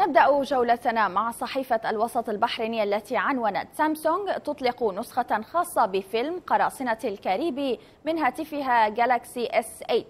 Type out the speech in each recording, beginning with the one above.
نبدأ جولتنا مع صحيفة الوسط البحرينية التي عنونت سامسونج تطلق نسخة خاصة بفيلم قراصنة الكاريبي من هاتفها جالاكسي اس 8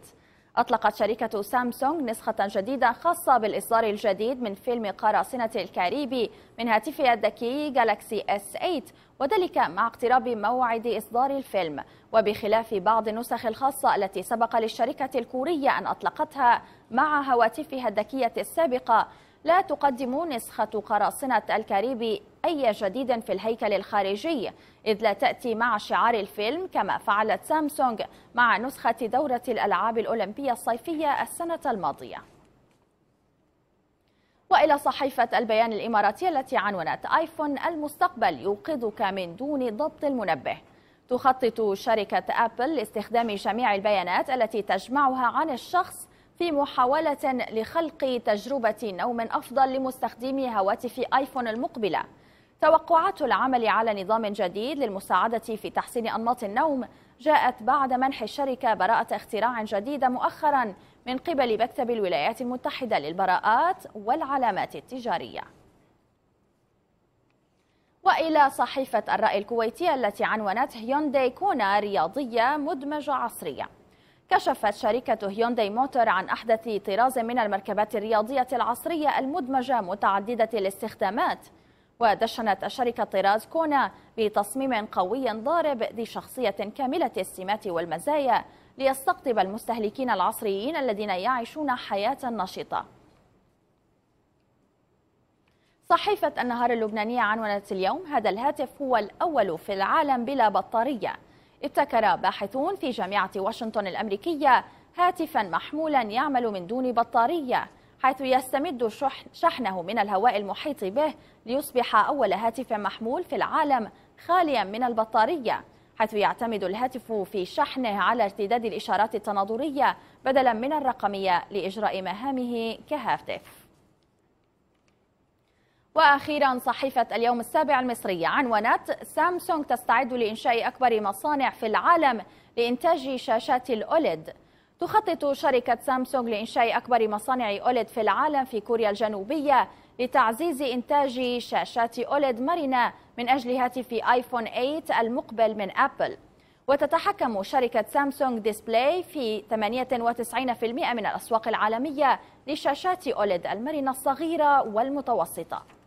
أطلقت شركة سامسونج نسخة جديدة خاصة بالإصدار الجديد من فيلم قراصنة الكاريبي من هاتفها الذكي جالاكسي اس 8 وذلك مع اقتراب موعد إصدار الفيلم وبخلاف بعض النسخ الخاصة التي سبق للشركة الكورية أن أطلقتها مع هواتفها الذكية السابقة لا تقدم نسخة قراصنة الكاريبي أي جديد في الهيكل الخارجي إذ لا تأتي مع شعار الفيلم كما فعلت سامسونج مع نسخة دورة الألعاب الأولمبية الصيفية السنة الماضية وإلى صحيفة البيان الإماراتية التي عنونت آيفون المستقبل يوقظك من دون ضبط المنبه تخطط شركة أبل لاستخدام جميع البيانات التي تجمعها عن الشخص في محاولة لخلق تجربة نوم أفضل لمستخدمي هواتف آيفون المقبلة توقعات العمل على نظام جديد للمساعدة في تحسين أنماط النوم جاءت بعد منح الشركة براءة اختراع جديدة مؤخرا من قبل مكتب الولايات المتحدة للبراءات والعلامات التجارية وإلى صحيفة الرأي الكويتية التي عنونت هيونداي كونا رياضية مدمجة عصرية كشفت شركة هيونداي موتور عن أحدث طراز من المركبات الرياضية العصرية المدمجة متعددة الاستخدامات ودشنت الشركة طراز كونا بتصميم قوي ضارب ذي شخصية كاملة السمات والمزايا ليستقطب المستهلكين العصريين الذين يعيشون حياة نشطة صحيفة النهار اللبنانية عنونت اليوم هذا الهاتف هو الأول في العالم بلا بطارية ابتكر باحثون في جامعة واشنطن الأمريكية هاتفا محمولا يعمل من دون بطارية حيث يستمد شحنه من الهواء المحيط به ليصبح أول هاتف محمول في العالم خاليا من البطارية حيث يعتمد الهاتف في شحنه على ارتداد الإشارات التناظرية بدلا من الرقمية لإجراء مهامه كهاتف وأخيرا صحيفة اليوم السابع المصرية عنونت سامسونج تستعد لإنشاء أكبر مصانع في العالم لإنتاج شاشات الأوليد تخطط شركة سامسونج لإنشاء أكبر مصانع أوليد في العالم في كوريا الجنوبية لتعزيز إنتاج شاشات أوليد مرنة من أجل هاتف آيفون 8 المقبل من أبل وتتحكم شركة سامسونج ديسبلاي في 98% من الأسواق العالمية لشاشات أوليد المرنة الصغيرة والمتوسطة